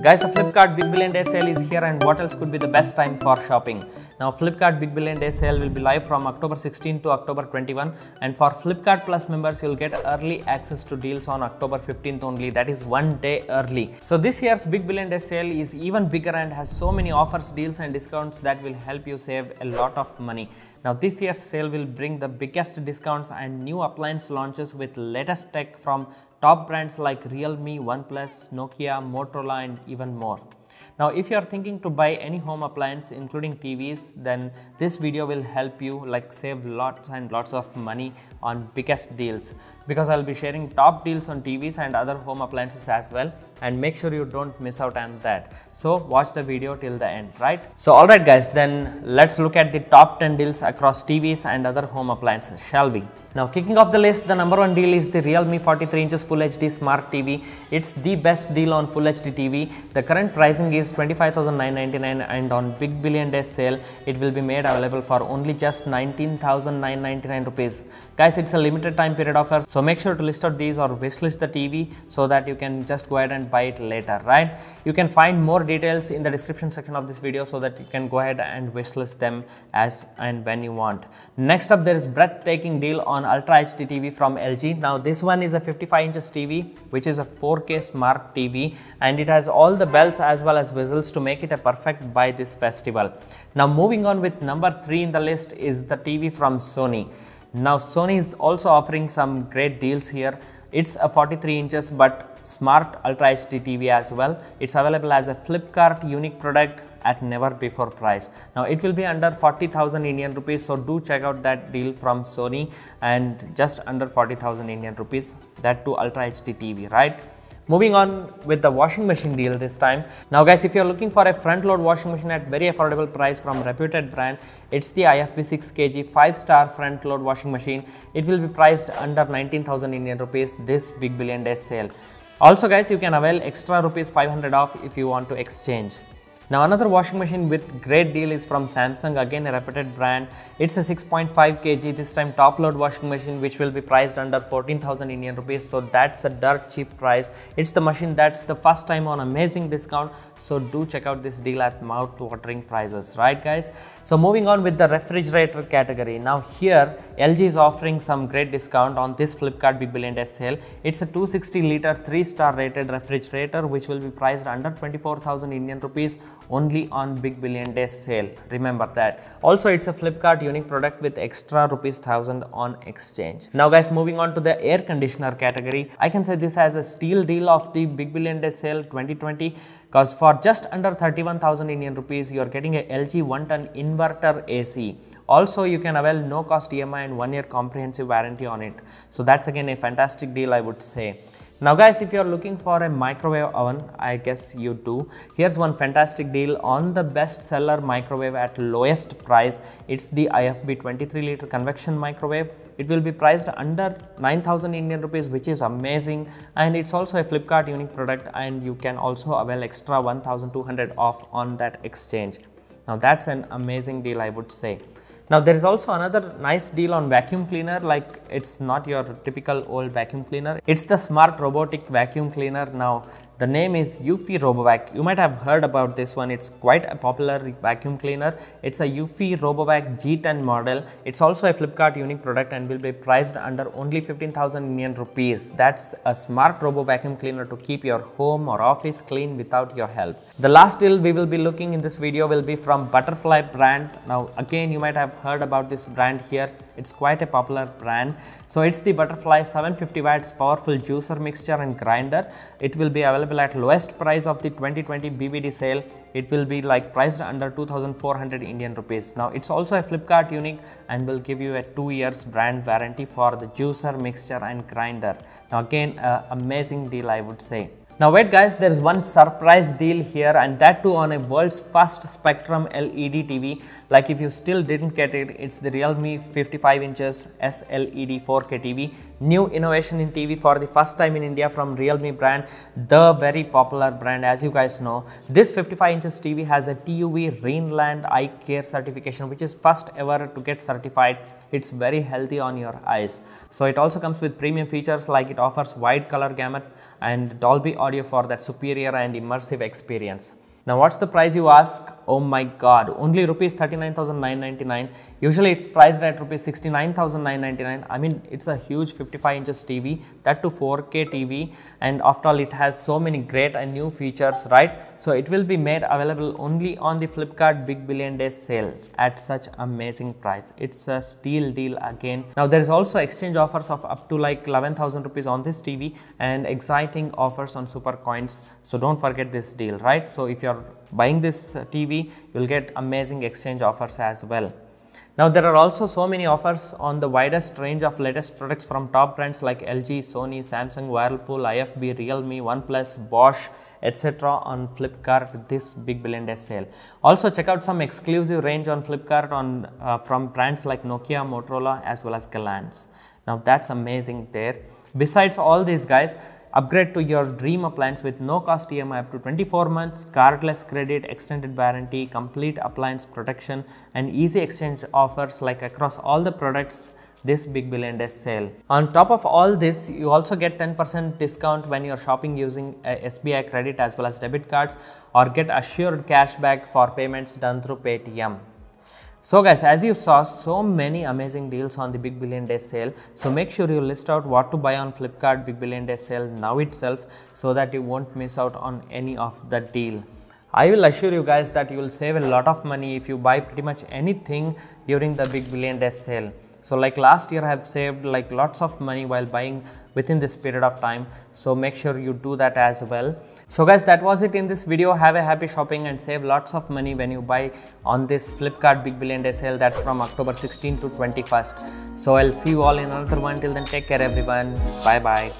Guys, the Flipkart Big Billion Day sale is here and what else could be the best time for shopping? Now, Flipkart Big Billion Day sale will be live from October 16 to October 21 and for Flipkart Plus members, you'll get early access to deals on October 15th only, that is one day early. So, this year's Big Billion Day sale is even bigger and has so many offers, deals and discounts that will help you save a lot of money. Now, this year's sale will bring the biggest discounts and new appliance launches with latest tech from top brands like Realme, OnePlus, Nokia, Motorola and even more. Now if you are thinking to buy any home appliance including TVs then this video will help you like save lots and lots of money on biggest deals because I'll be sharing top deals on TVs and other home appliances as well and make sure you don't miss out on that. So watch the video till the end, right? So alright guys, then let's look at the top 10 deals across TVs and other home appliances, shall we? Now kicking off the list, the number one deal is the Realme 43 inches Full HD Smart TV. It's the best deal on Full HD TV. The current pricing is 25,999 and on Big Billion Day sale, it will be made available for only just 19,999 rupees. Guys, it's a limited time period offer. So make sure to list out these or wishlist the TV so that you can just go ahead and buy it later, right? You can find more details in the description section of this video so that you can go ahead and wishlist them as and when you want. Next up, there is breathtaking deal on Ultra HD TV from LG. Now this one is a 55 inches TV, which is a 4K smart TV and it has all the bells as well as whistles to make it a perfect buy this festival. Now moving on with number three in the list is the TV from Sony. Now Sony is also offering some great deals here. It's a 43 inches but smart Ultra HD TV as well. It's available as a Flipkart unique product at never before price. Now it will be under 40,000 Indian rupees. So do check out that deal from Sony and just under 40,000 Indian rupees that to Ultra HD TV, right? Moving on with the washing machine deal this time. Now guys, if you're looking for a front load washing machine at very affordable price from reputed brand, it's the IFB 6 kg 5 star front load washing machine. It will be priced under 19,000 Indian rupees this big billion day sale. Also guys, you can avail extra rupees 500 off if you want to exchange. Now another washing machine with great deal is from Samsung, again a reputed brand. It's a 6.5 kg, this time top load washing machine which will be priced under 14,000 Indian rupees. So that's a dirt cheap price. It's the machine that's the first time on amazing discount. So do check out this deal at mouth watering prices, right guys? So moving on with the refrigerator category. Now here LG is offering some great discount on this Flipkart Big Billion Days sale. It's a 260 liter 3 star rated refrigerator which will be priced under 24,000 Indian rupees only on Big Billion Day sale. Remember that. Also, it's a Flipkart unique product with extra rupees 1000 on exchange. Now guys, moving on to the air conditioner category. I can say this as a steal deal of the Big Billion Day sale 2020 because for just under 31,000 Indian rupees, you are getting a LG 1 ton inverter AC. Also, you can avail no cost EMI and one year comprehensive warranty on it. So that's again a fantastic deal I would say. Now guys, if you're looking for a microwave oven, I guess you do. Here's one fantastic deal on the best seller microwave at lowest price. It's the IFB 23 liter convection microwave. It will be priced under 9000 Indian rupees which is amazing and it's also a Flipkart unique product and you can also avail extra 1200 off on that exchange. Now that's an amazing deal I would say. Now there is also another nice deal on vacuum cleaner like it's not your typical old vacuum cleaner. It's the smart robotic vacuum cleaner. Now the name is Eufy RoboVac. You might have heard about this one. It's quite a popular vacuum cleaner. It's a Eufy RoboVac G10 model. It's also a Flipkart unique product and will be priced under only 15,000 Indian rupees. That's a smart robo vacuum cleaner to keep your home or office clean without your help. The last deal we will be looking in this video will be from Butterfly brand. Now again you might have heard about this brand here. It's quite a popular brand. So it's the Butterfly 750 watts powerful juicer mixture and grinder. It will be available at lowest price of the 2020 BBD sale. It will be like priced under 2400 Indian rupees. Now it's also a Flipkart unique and will give you a two years brand warranty for the juicer mixture and grinder. Now again, uh, amazing deal I would say. Now wait guys, there is one surprise deal here and that too on a world's first spectrum LED TV. Like if you still didn't get it, it's the Realme 55 inches SLED 4K TV. New innovation in TV for the first time in India from Realme brand, the very popular brand as you guys know. This 55 inches TV has a TUV Rainland Eye Care certification which is first ever to get certified it's very healthy on your eyes. So it also comes with premium features like it offers wide color gamut and Dolby audio for that superior and immersive experience. Now what's the price you ask? oh my god only rupees 39999 usually it's priced at rupees 69999 i mean it's a huge 55 inches tv that to 4k tv and after all it has so many great and new features right so it will be made available only on the flipkart big billion day sale at such amazing price it's a steal deal again now there is also exchange offers of up to like 11000 rupees on this tv and exciting offers on super coins so don't forget this deal right so if you're buying this TV, you will get amazing exchange offers as well. Now there are also so many offers on the widest range of latest products from top brands like LG, Sony, Samsung, Whirlpool, IFB, Realme, OnePlus, Bosch, etc. on Flipkart this Big Billion Day sale. Also check out some exclusive range on Flipkart on uh, from brands like Nokia, Motorola as well as Galans. Now that's amazing there. Besides all these guys, Upgrade to your dream appliance with no cost EMI up to 24 months, cardless credit, extended warranty, complete appliance protection, and easy exchange offers like across all the products this big billion Day sale. On top of all this, you also get 10% discount when you're shopping using uh, SBI credit as well as debit cards or get assured cashback for payments done through Paytm. So guys, as you saw so many amazing deals on the Big Billion Day sale. So make sure you list out what to buy on Flipkart Big Billion Day sale now itself so that you won't miss out on any of the deal. I will assure you guys that you will save a lot of money if you buy pretty much anything during the Big Billion Day sale. So like last year I have saved like lots of money while buying within this period of time. So make sure you do that as well. So guys, that was it in this video. Have a happy shopping and save lots of money when you buy on this Flipkart Big Billion Day sale. That's from October 16 to 21st. So I'll see you all in another one. Till then, take care everyone. Bye bye.